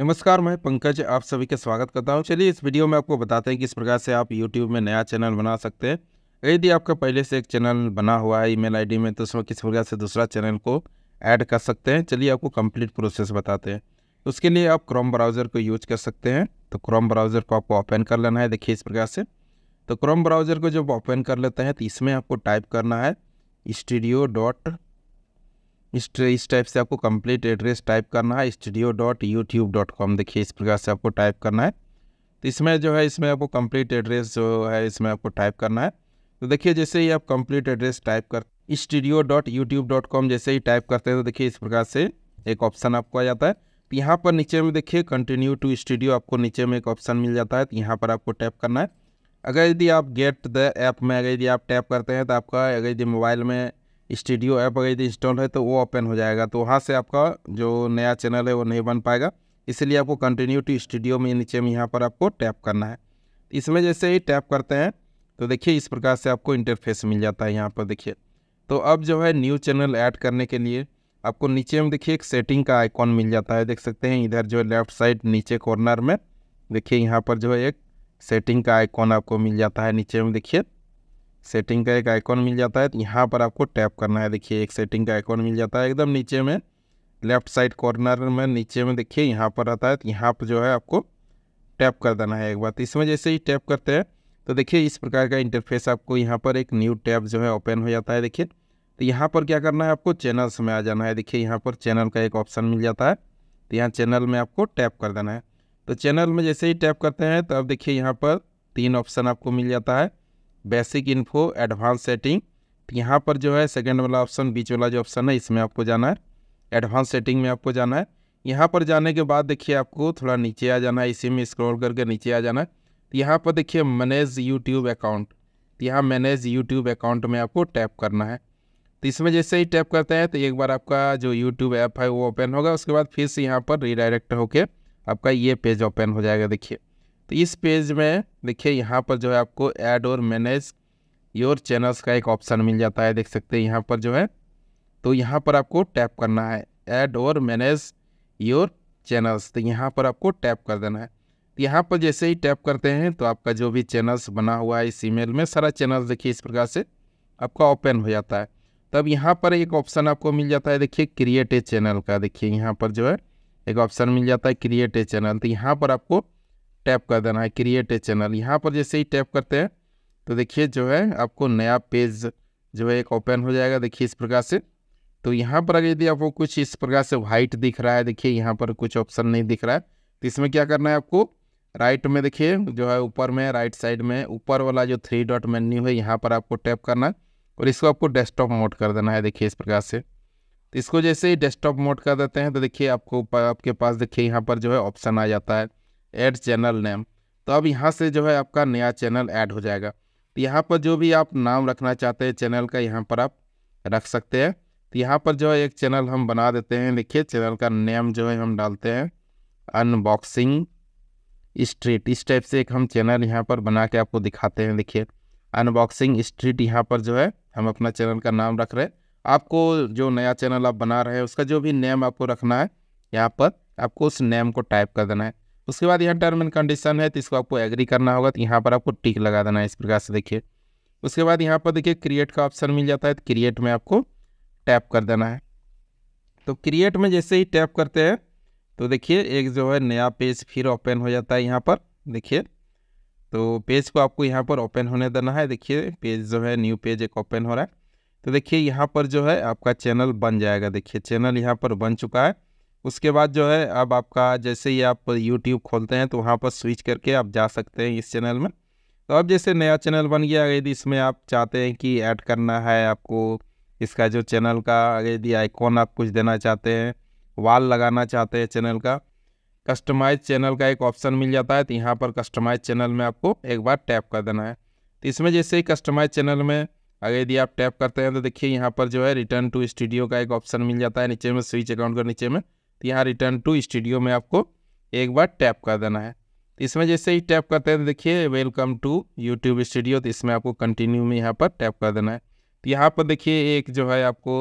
नमस्कार मैं पंकज आप सभी का स्वागत करता हूं चलिए इस वीडियो में आपको बताते हैं किस प्रकार से आप YouTube में नया चैनल बना सकते हैं यदि आपका पहले से एक चैनल बना हुआ है ईमेल आईडी में तो उसमें किस प्रकार से दूसरा चैनल को ऐड कर सकते हैं चलिए आपको कंप्लीट प्रोसेस बताते हैं उसके लिए आप क्रोम ब्राउज़र को यूज कर सकते हैं तो क्रोम ब्राउज़र को आपको ओपन कर लेना है देखिए इस प्रकार से तो क्रोम ब्राउज़र को जब ओपन कर लेते हैं तो इसमें आपको टाइप करना है स्टूडियो डॉट इस इस टाइप से आपको कंप्लीट एड्रेस टाइप करना है studio dot YouTube dot com देखिए इस प्रकार से आपको टाइप करना है तो इसमें जो है इसमें आपको कंप्लीट एड्रेस जो है इसमें आपको टाइप करना है तो देखिए जैसे ही आप कंप्लीट एड्रेस टाइप कर studio dot YouTube dot com जैसे ही टाइप करते हैं तो देखिए इस प्रकार से एक ऑप्शन आपको आ जाता है तो यहाँ पर नीचे में देखिए कंटिन्यू टू स्टूडियो आपको नीचे में एक ऑप्शन मिल जाता है तो यहाँ पर आपको टैप करना है अगर यदि आप गेट द ऐप में अगर यदि आप टैप करते हैं तो आपका अगर यदि मोबाइल में स्टूडियो ऐप अगर यदि इंस्टॉल है तो वो ओपन हो जाएगा तो वहाँ से आपका जो नया चैनल है वो नहीं बन पाएगा इसलिए आपको कंटिन्यू टू स्टूडियो में नीचे में यहाँ पर आपको टैप करना है इसमें जैसे ही टैप करते हैं तो देखिए इस प्रकार से आपको इंटरफेस मिल जाता है यहाँ पर देखिए तो अब जो है न्यू चैनल ऐड करने के लिए आपको नीचे में देखिए एक सेटिंग का आइकॉन मिल जाता है देख सकते हैं इधर जो है लेफ्ट साइड नीचे कॉर्नर में देखिए यहाँ पर जो है एक सेटिंग का आइकॉन आपको मिल जाता है नीचे में देखिए सेटिंग का एक आइकॉन मिल जाता है यहाँ पर आपको टैप करना है देखिए एक सेटिंग का आइकॉन मिल जाता है एकदम नीचे में लेफ्ट साइड कॉर्नर में नीचे में देखिए यहाँ पर आता है तो यहाँ पर जो है आपको टैप कर देना है एक बार तो इसमें जैसे ही टैप करते हैं तो देखिए इस प्रकार का इंटरफेस आपको यहाँ पर एक न्यू टैब जो है ओपन हो जाता है देखिए तो यहाँ पर क्या करना है आपको चैनल्स में आ जाना है देखिए यहाँ पर चैनल का एक ऑप्शन मिल जाता है तो यहाँ चैनल में आपको टैप कर देना है तो चैनल में जैसे ही टैप करते हैं तो अब देखिए यहाँ पर तीन ऑप्शन आपको मिल जाता है बेसिक इन्फो एडवांस सेटिंग तो यहाँ पर जो है सेकेंड वाला ऑप्शन बीच वाला जो ऑप्शन है इसमें आपको जाना है एडवांस सेटिंग में आपको जाना है यहाँ पर जाने के बाद देखिए आपको थोड़ा नीचे आ जाना है इसी में स्क्रॉल करके नीचे आ जाना है तो यहाँ पर देखिए मैनेज यूट्यूब अकाउंट तो यहाँ मैनेज यूट्यूब अकाउंट में आपको टैप करना है तो इसमें जैसे ही टैप करते हैं तो एक बार आपका जो यूट्यूब ऐप है वो ओपन होगा उसके बाद फिर से यहाँ पर रिडायरेक्ट होकर आपका ये पेज ओपन हो जाएगा देखिए तो इस पेज में देखिए यहाँ पर जो है आपको ऐड और मैनेज योर चैनल्स का एक ऑप्शन मिल जाता है देख सकते हैं यहाँ पर जो है तो यहाँ पर आपको टैप करना है ऐड और मैनेज योर चैनल्स तो यहाँ पर आपको टैप कर देना है तो यहाँ पर जैसे ही टैप करते हैं तो आपका जो भी चैनल्स बना हुआ है इस ईमेल में सारा चैनल्स देखिए इस प्रकार से आपका ओपन हो जाता है तब यहाँ पर एक ऑप्शन आपको मिल जाता है देखिए क्रिएट ए चैनल का देखिए यहाँ पर जो है एक ऑप्शन मिल जाता है क्रिएट ए चैनल तो यहाँ पर आपको टैप कर देना है क्रिएट ए चैनल यहाँ पर जैसे ही टैप करते हैं तो देखिए जो है आपको नया पेज जो है एक ओपन हो जाएगा देखिए इस प्रकार से तो यहाँ पर अगर यदि आपको कुछ इस प्रकार से वाइट दिख रहा है देखिए यहाँ पर कुछ ऑप्शन नहीं दिख रहा है तो इसमें क्या करना है आपको राइट में देखिए जो है ऊपर में राइट साइड में ऊपर वाला जो थ्री डॉट मेन्यू है यहाँ पर आपको टैप करना है और इसको आपको डेस्कटॉप मोड कर देना है देखिए इस प्रकार से तो इसको जैसे ही डेस्कटॉप मोड कर देते हैं तो देखिए आपको आपके पास देखिए यहाँ पर जो है ऑप्शन आ जाता है ऐड चैनल नेम तो अब यहाँ से जो है आपका नया चैनल ऐड हो जाएगा तो यहाँ पर जो भी आप नाम रखना चाहते हैं चैनल का यहाँ पर आप रख सकते हैं तो यहाँ पर जो है एक चैनल हम बना देते हैं देखिए चैनल का नेम जो है हम डालते हैं अनबॉक्सिंग स्ट्रीट इस टाइप से एक हम चैनल यहाँ पर बना के आपको दिखाते हैं देखिए अनबॉक्सिंग स्ट्रीट यहाँ पर जो है हम अपना चैनल का नाम रख रहे हैं आपको जो नया चैनल आप बना रहे हैं उसका जो भी नेम आपको रखना है यहाँ पर आपको उस नेम को टाइप कर देना है उसके बाद यहाँ टर्म एंड कंडीशन है तो इसको आपको एग्री करना होगा तो यहाँ पर आपको टिक लगा देना है इस प्रकार से देखिए उसके बाद यहाँ पर देखिए क्रिएट का ऑप्शन मिल जाता है तो क्रिएट में आपको टैप कर देना है तो क्रिएट में जैसे ही टैप करते हैं तो देखिए एक जो है नया पेज फिर ओपन हो जाता है यहाँ पर देखिए तो पेज को आपको यहाँ पर ओपन होने देना है देखिए पेज जो है न्यू पेज एक ओपन हो रहा है तो देखिए यहाँ पर जो है आपका चैनल बन जाएगा देखिए चैनल यहाँ पर बन चुका है उसके बाद जो है अब आपका जैसे ही आप यूट्यूब खोलते हैं तो वहाँ पर स्विच करके आप जा सकते हैं इस चैनल में तो अब जैसे नया चैनल बन गया यदि इसमें आप चाहते हैं कि ऐड करना है आपको इसका जो चैनल का यदि आइकॉन आप कुछ देना चाहते हैं वाल लगाना चाहते हैं चैनल का कस्टमाइज चैनल का एक ऑप्शन मिल जाता है तो यहाँ पर कस्टमाइज चैनल में आपको एक बार टैप कर देना है तो इसमें जैसे ही कस्टमाइज चैनल में अगर यदि आप टैप करते हैं तो देखिए यहाँ पर जो है रिटर्न टू स्टूडियो का एक ऑप्शन मिल जाता है नीचे में स्विच अकाउंट के नीचे में तो यहाँ रिटर्न टू स्टूडियो में आपको एक बार टैप कर देना है तो इसमें जैसे ही टैप करते हैं तो देखिए वेलकम टू यूट्यूब स्टूडियो तो इसमें आपको कंटिन्यू में यहाँ पर टैप कर देना है तो यहाँ पर देखिए एक जो है आपको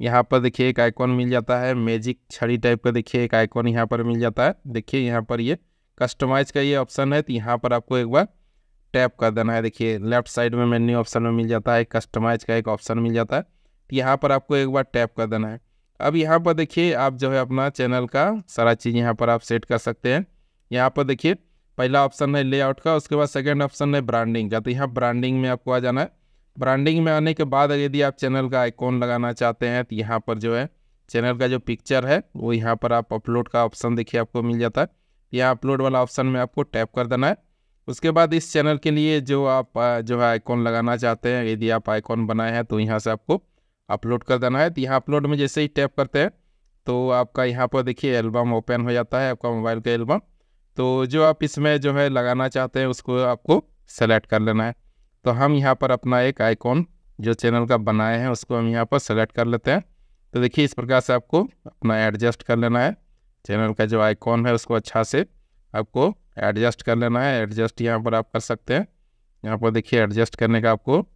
यहाँ पर देखिए एक आइकॉन मिल जाता है मैजिक छड़ी टाइप का देखिए एक आइकॉन यहाँ पर मिल जाता है देखिए यहाँ पर ये कस्टमाइज का ये ऑप्शन है तो यहाँ पर आपको एक बार टैप कर देना है देखिए लेफ्ट साइड में मेन्यू ऑप्शन में मिल जाता है कस्टमाइज का एक ऑप्शन मिल जाता है तो यहाँ पर आपको एक बार टैप कर देना है अब यहाँ पर देखिए आप जो है अपना चैनल का सारा चीज़ यहाँ पर आप सेट कर सकते हैं यहाँ पर देखिए पहला ऑप्शन है लेआउट का उसके बाद सेकंड ऑप्शन है ब्रांडिंग का तो यहाँ ब्रांडिंग में आपको आ जाना है ब्रांडिंग में आने के बाद यदि आप चैनल का आइकॉन लगाना चाहते हैं तो यहाँ पर जो है चैनल का जो पिक्चर है वो यहाँ पर आप अपलोड का ऑप्शन देखिए आपको मिल जाता है यहाँ अपलोड वाला ऑप्शन में आपको टैप कर देना है उसके बाद इस चैनल के लिए जो आप जो है आइकॉन लगाना चाहते हैं यदि आप आइकॉन बनाए हैं तो यहाँ से आपको अपलोड कर देना है तो यहाँ अपलोड में जैसे ही टैप करते हैं तो आपका यहाँ पर देखिए एल्बम ओपन हो जाता है आपका मोबाइल का एल्बम तो जो आप इसमें जो है लगाना चाहते हैं उसको आपको सेलेक्ट कर लेना है तो हम यहाँ पर अपना एक आइकॉन जो चैनल का बनाए हैं उसको हम यहाँ पर सेलेक्ट कर लेते हैं तो देखिए इस प्रकार से आपको अपना एडजस्ट कर लेना है चैनल का जो आइकॉन है उसको अच्छा से आपको एडजस्ट कर लेना है एडजस्ट यहाँ पर आप कर सकते हैं यहाँ पर देखिए एडजस्ट करने का आपको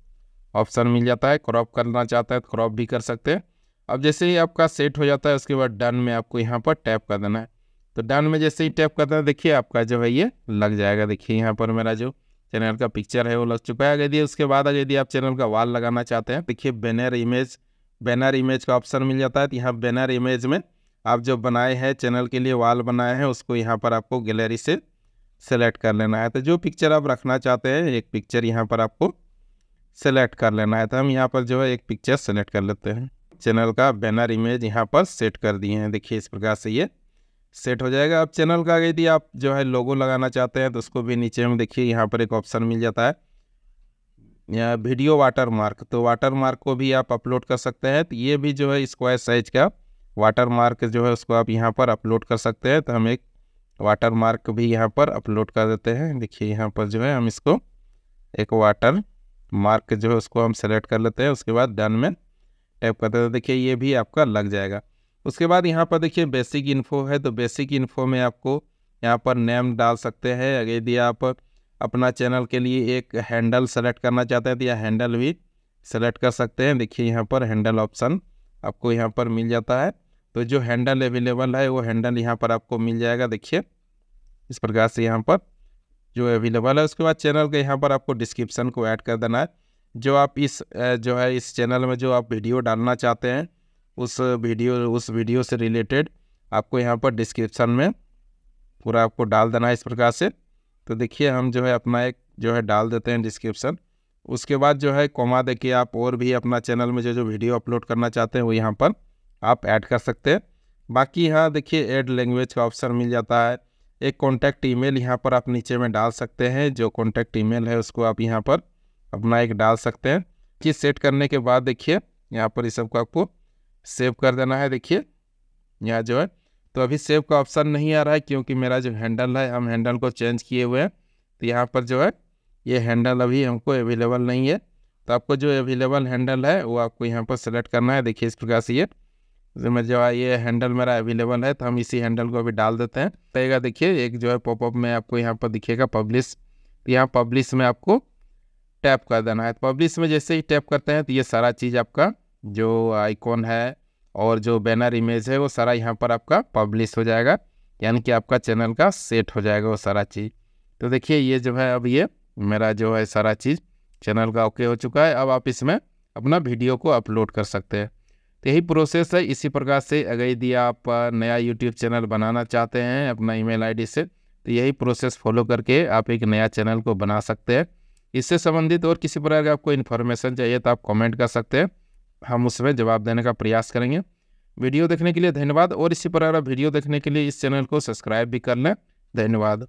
ऑप्शन मिल जाता है क्रॉप करना चाहता है तो क्रॉप भी कर सकते हैं अब जैसे ही आपका सेट हो जाता है उसके बाद डन में आपको यहाँ पर टैप कर देना है तो डन में जैसे ही टैप कर देना देखिए आपका जो है ये लग जाएगा देखिए यहाँ पर मेरा जो चैनल का पिक्चर है वो लग चुका है यदि उसके बाद अगर यदि आप चैनल का वाल लगाना चाहते हैं देखिए बैनर इमेज बैनर इमेज का ऑप्शन मिल जाता है तो यहाँ बैनर इमेज में आप जो बनाए हैं चैनल के लिए वाल बनाए हैं उसको यहाँ पर आपको गैलरी से सेलेक्ट कर लेना है तो जो पिक्चर आप रखना चाहते हैं एक पिक्चर यहाँ पर आपको सेलेक्ट कर लेना है तो हम यहाँ पर जो है एक पिक्चर सेलेक्ट कर लेते हैं चैनल का बैनर इमेज यहाँ पर सेट कर दिए हैं देखिए इस प्रकार से ये सेट हो जाएगा अब चैनल का यदि आप जो है लोगो लगाना चाहते हैं तो उसको भी नीचे में देखिए यहाँ पर एक ऑप्शन मिल जाता है या वीडियो वाटर मार्क तो वाटर मार्क को भी आप अपलोड कर सकते हैं तो ये भी जो है स्क्वायर साइज का वाटर मार्क जो है उसको आप यहाँ पर अपलोड कर सकते हैं तो हम एक वाटर मार्क भी यहाँ पर अपलोड कर देते हैं देखिए यहाँ पर जो है हम इसको एक वाटर मार्क जो है उसको हम सेलेक्ट कर लेते हैं उसके बाद डन में टैप करते हैं तो देखिए ये भी आपका लग जाएगा उसके बाद यहाँ पर देखिए बेसिक इन्फो है तो बेसिक इन्फो में आपको यहाँ पर नेम डाल सकते हैं यदि आप अपना चैनल के लिए एक हैंडल सेलेक्ट करना चाहते हैं तो यह हैंडल भी सेलेक्ट कर सकते हैं देखिए यहाँ पर हैंडल ऑप्शन आपको यहाँ पर मिल जाता है तो जो हैंडल अवेलेबल है वो हैंडल यहाँ पर आपको मिल जाएगा देखिए इस प्रकार से यहाँ पर जो अवेलेबल है उसके बाद चैनल के यहाँ पर आपको डिस्क्रिप्शन को ऐड कर देना है जो आप इस जो है इस चैनल में जो आप वीडियो डालना चाहते हैं उस वीडियो उस वीडियो से रिलेटेड आपको यहाँ पर डिस्क्रिप्शन में पूरा आपको डाल देना है इस प्रकार से तो देखिए हम जो है अपना एक जो है डाल देते हैं डिस्क्रिप्शन उसके बाद जो है कोमा दे के आप और भी अपना चैनल में जो जो वीडियो अपलोड करना चाहते हैं वो यहाँ पर आप ऐड कर सकते हैं बाकी यहाँ देखिए ऐड लैंग्वेज का ऑप्शन मिल जाता है एक कॉन्टैक्ट ईमेल यहाँ पर आप नीचे में डाल सकते हैं जो कॉन्टैक्ट ईमेल है उसको आप यहाँ पर अपना एक डाल सकते हैं कि सेट करने के बाद देखिए यहाँ पर इस सबको आपको सेव कर देना है देखिए यहाँ जो है तो अभी सेव का ऑप्शन नहीं आ रहा है क्योंकि मेरा जो हैंडल है हम हैंडल को चेंज किए हुए हैं तो यहाँ पर जो है ये हैंडल अभी हमको अवेलेबल नहीं है तो आपको जो अवेलेबल हैंडल है वो आपको यहाँ पर सेलेक्ट करना है देखिए इस प्रकार से ये में जो है ये हैंडल मेरा अवेलेबल है तो हम इसी हैंडल को अभी डाल देते हैं तयगा देखिए एक जो है पॉपअप में आपको यहाँ पर दिखेगा पब्लिश तो यहाँ पब्लिश में आपको टैप कर देना है तो पब्लिश में जैसे ही टैप करते हैं तो ये सारा चीज़ आपका जो आइकॉन है और जो बैनर इमेज है वो सारा यहाँ पर आपका पब्लिश हो जाएगा यानी कि आपका चैनल का सेट हो जाएगा वो सारा चीज़ तो देखिए ये जो है अब ये मेरा जो है सारा चीज़ चैनल का ओके हो चुका है अब आप इसमें अपना वीडियो को अपलोड कर सकते हैं तो यही प्रोसेस है इसी प्रकार से अगर यदि आप नया यूट्यूब चैनल बनाना चाहते हैं अपना ईमेल आईडी से तो यही प्रोसेस फॉलो करके आप एक नया चैनल को बना सकते हैं इससे संबंधित और किसी प्रकार की आपको इन्फॉर्मेशन चाहिए तो आप कमेंट कर सकते हैं हम उसमें जवाब देने का प्रयास करेंगे वीडियो देखने के लिए धन्यवाद और इसी प्रकार वीडियो देखने के लिए इस चैनल को सब्सक्राइब भी कर लें धन्यवाद